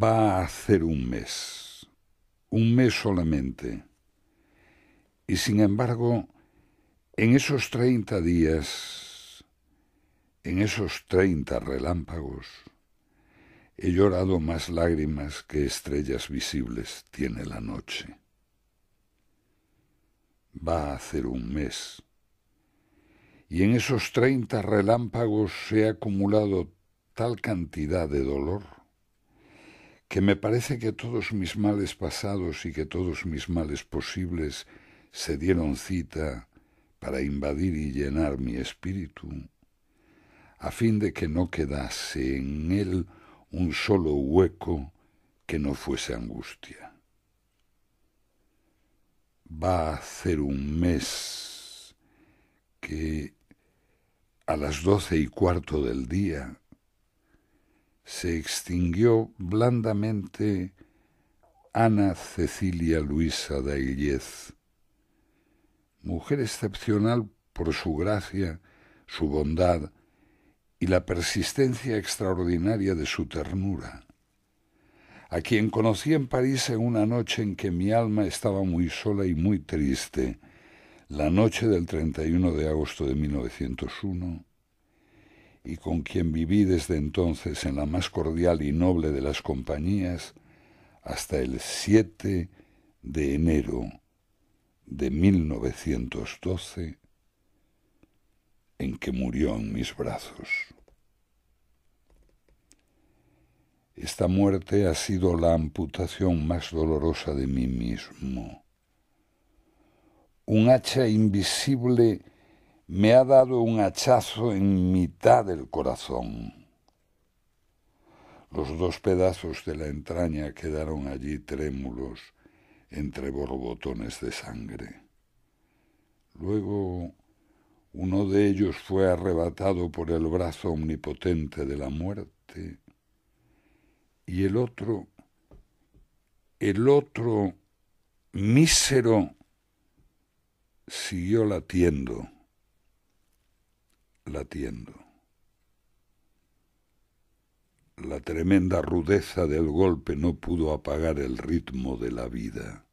va a hacer un mes, un mes solamente. Y sin embargo, en esos treinta días, en esos treinta relámpagos, he llorado más lágrimas que estrellas visibles tiene la noche. Va a hacer un mes. Y en esos treinta relámpagos se ha acumulado tal cantidad de dolor que me parece que todos mis males pasados y que todos mis males posibles se dieron cita para invadir y llenar mi espíritu, a fin de que no quedase en él un solo hueco que no fuese angustia. Va a hacer un mes que a las doce y cuarto del día se extinguió blandamente Ana Cecilia Luisa de Illez, mujer excepcional por su gracia, su bondad y la persistencia extraordinaria de su ternura, a quien conocí en París en una noche en que mi alma estaba muy sola y muy triste, la noche del 31 de agosto de 1901, y con quien viví desde entonces en la más cordial y noble de las compañías hasta el 7 de enero de 1912, en que murió en mis brazos. Esta muerte ha sido la amputación más dolorosa de mí mismo. Un hacha invisible me ha dado un hachazo en mitad del corazón. Los dos pedazos de la entraña quedaron allí trémulos entre borbotones de sangre. Luego uno de ellos fue arrebatado por el brazo omnipotente de la muerte y el otro, el otro mísero, siguió latiendo latiendo. La tremenda rudeza del golpe no pudo apagar el ritmo de la vida.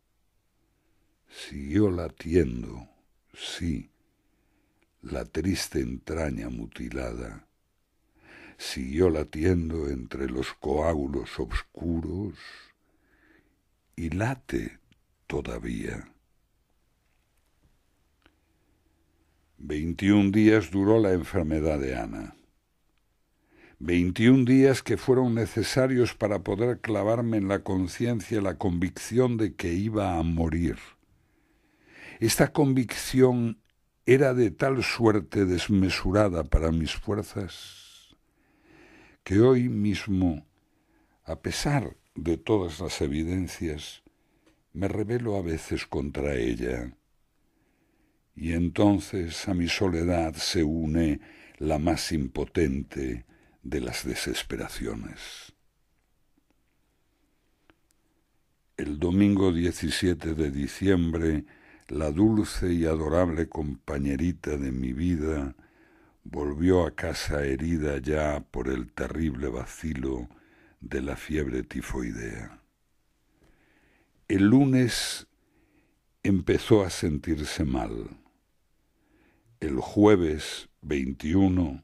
Siguió latiendo, sí, la triste entraña mutilada. Siguió latiendo entre los coágulos oscuros y late todavía. Veintiún días duró la enfermedad de Ana. Veintiún días que fueron necesarios para poder clavarme en la conciencia la convicción de que iba a morir. Esta convicción era de tal suerte desmesurada para mis fuerzas que hoy mismo, a pesar de todas las evidencias, me rebelo a veces contra ella y entonces a mi soledad se une la más impotente de las desesperaciones. El domingo 17 de diciembre, la dulce y adorable compañerita de mi vida volvió a casa herida ya por el terrible vacilo de la fiebre tifoidea. El lunes empezó a sentirse mal el jueves 21,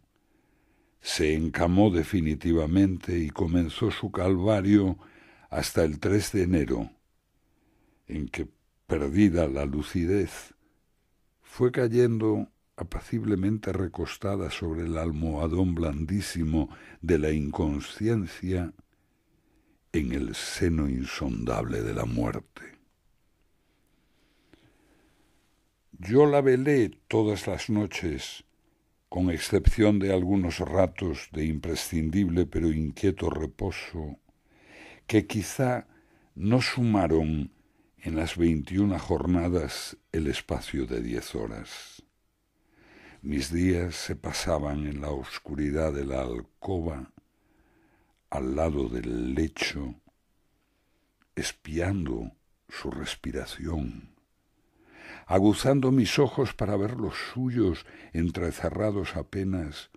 se encamó definitivamente y comenzó su calvario hasta el 3 de enero, en que, perdida la lucidez, fue cayendo apaciblemente recostada sobre el almohadón blandísimo de la inconsciencia en el seno insondable de la muerte. Yo la velé todas las noches, con excepción de algunos ratos de imprescindible pero inquieto reposo, que quizá no sumaron en las veintiuna jornadas el espacio de diez horas. Mis días se pasaban en la oscuridad de la alcoba, al lado del lecho, espiando su respiración aguzando mis ojos para ver los suyos entrecerrados apenas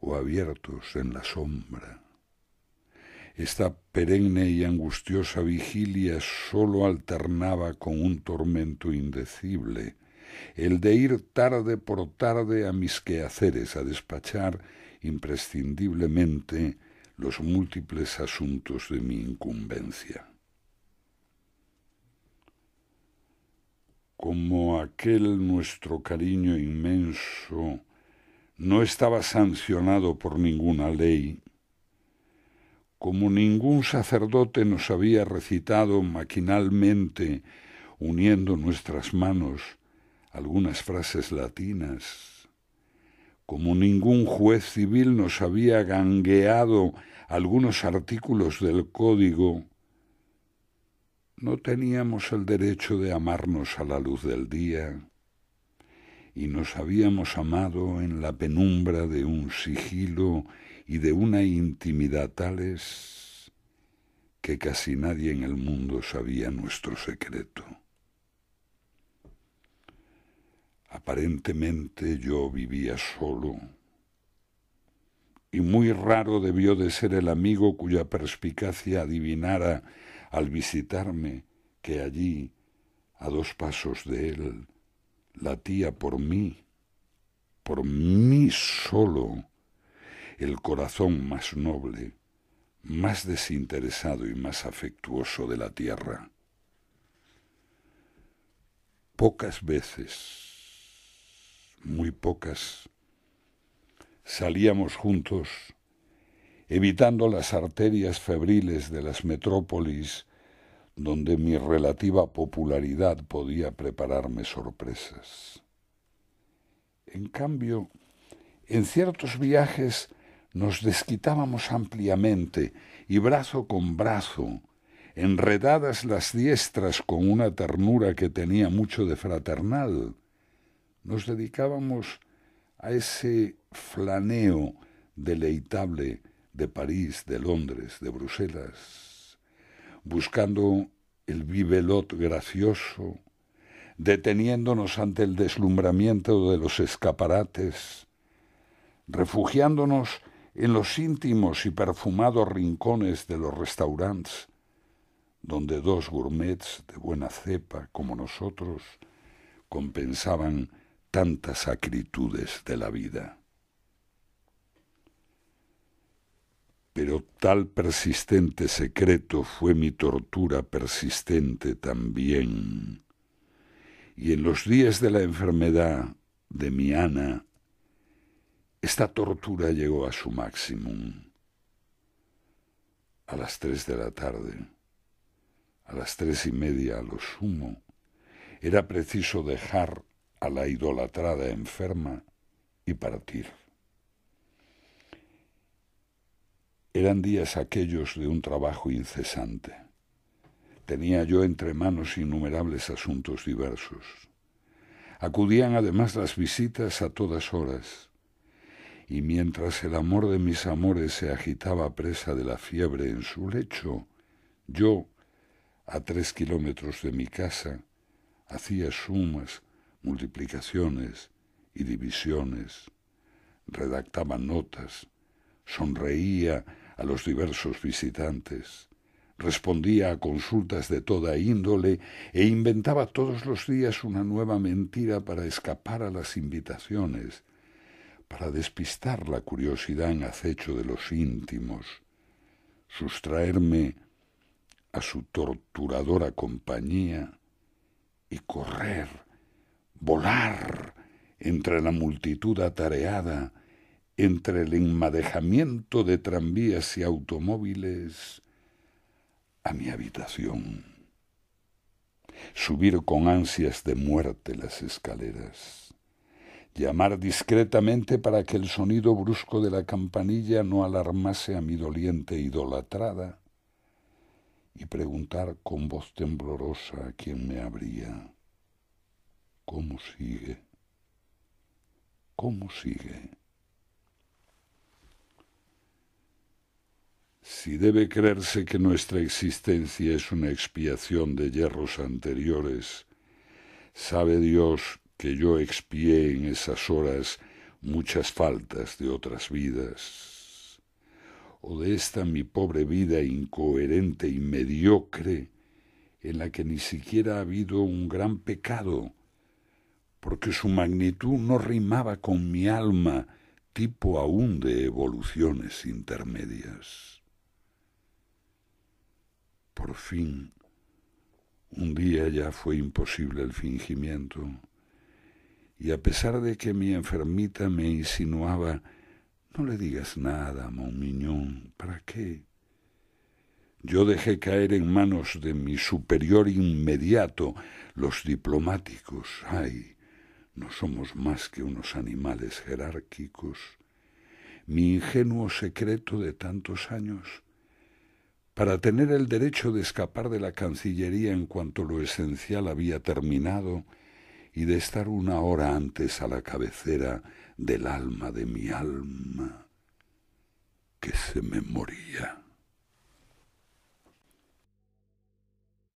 o abiertos en la sombra. Esta perenne y angustiosa vigilia sólo alternaba con un tormento indecible, el de ir tarde por tarde a mis quehaceres, a despachar imprescindiblemente los múltiples asuntos de mi incumbencia. como aquel nuestro cariño inmenso no estaba sancionado por ninguna ley, como ningún sacerdote nos había recitado maquinalmente, uniendo nuestras manos, algunas frases latinas, como ningún juez civil nos había gangueado algunos artículos del código, no teníamos el derecho de amarnos a la luz del día y nos habíamos amado en la penumbra de un sigilo y de una intimidad tales que casi nadie en el mundo sabía nuestro secreto. Aparentemente yo vivía solo, y muy raro debió de ser el amigo cuya perspicacia adivinara al visitarme que allí, a dos pasos de él, latía por mí, por mí solo, el corazón más noble, más desinteresado y más afectuoso de la tierra. Pocas veces, muy pocas, salíamos juntos evitando las arterias febriles de las metrópolis donde mi relativa popularidad podía prepararme sorpresas. En cambio, en ciertos viajes nos desquitábamos ampliamente y brazo con brazo, enredadas las diestras con una ternura que tenía mucho de fraternal, nos dedicábamos a ese flaneo deleitable de París, de Londres, de Bruselas, buscando el vivelot gracioso, deteniéndonos ante el deslumbramiento de los escaparates, refugiándonos en los íntimos y perfumados rincones de los restaurantes, donde dos gourmets de buena cepa como nosotros compensaban tantas acritudes de la vida. Pero tal persistente secreto fue mi tortura persistente también. Y en los días de la enfermedad de mi Ana, esta tortura llegó a su máximo. A las tres de la tarde, a las tres y media a lo sumo, era preciso dejar a la idolatrada enferma y partir. Eran días aquellos de un trabajo incesante. Tenía yo entre manos innumerables asuntos diversos. Acudían además las visitas a todas horas, y mientras el amor de mis amores se agitaba presa de la fiebre en su lecho, yo, a tres kilómetros de mi casa, hacía sumas, multiplicaciones y divisiones, redactaba notas, sonreía a los diversos visitantes, respondía a consultas de toda índole e inventaba todos los días una nueva mentira para escapar a las invitaciones, para despistar la curiosidad en acecho de los íntimos, sustraerme a su torturadora compañía y correr, volar entre la multitud atareada, entre el enmadejamiento de tranvías y automóviles a mi habitación. Subir con ansias de muerte las escaleras. Llamar discretamente para que el sonido brusco de la campanilla no alarmase a mi doliente idolatrada y preguntar con voz temblorosa a quien me abría. ¿Cómo sigue? ¿Cómo sigue? si debe creerse que nuestra existencia es una expiación de yerros anteriores, sabe Dios que yo expié en esas horas muchas faltas de otras vidas, o de esta mi pobre vida incoherente y mediocre, en la que ni siquiera ha habido un gran pecado, porque su magnitud no rimaba con mi alma, tipo aún de evoluciones intermedias. Por fin, un día ya fue imposible el fingimiento, y a pesar de que mi enfermita me insinuaba, no le digas nada, mon miñón, ¿para qué? Yo dejé caer en manos de mi superior inmediato los diplomáticos. Ay, no somos más que unos animales jerárquicos. Mi ingenuo secreto de tantos años para tener el derecho de escapar de la Cancillería en cuanto lo esencial había terminado y de estar una hora antes a la cabecera del alma de mi alma que se me moría.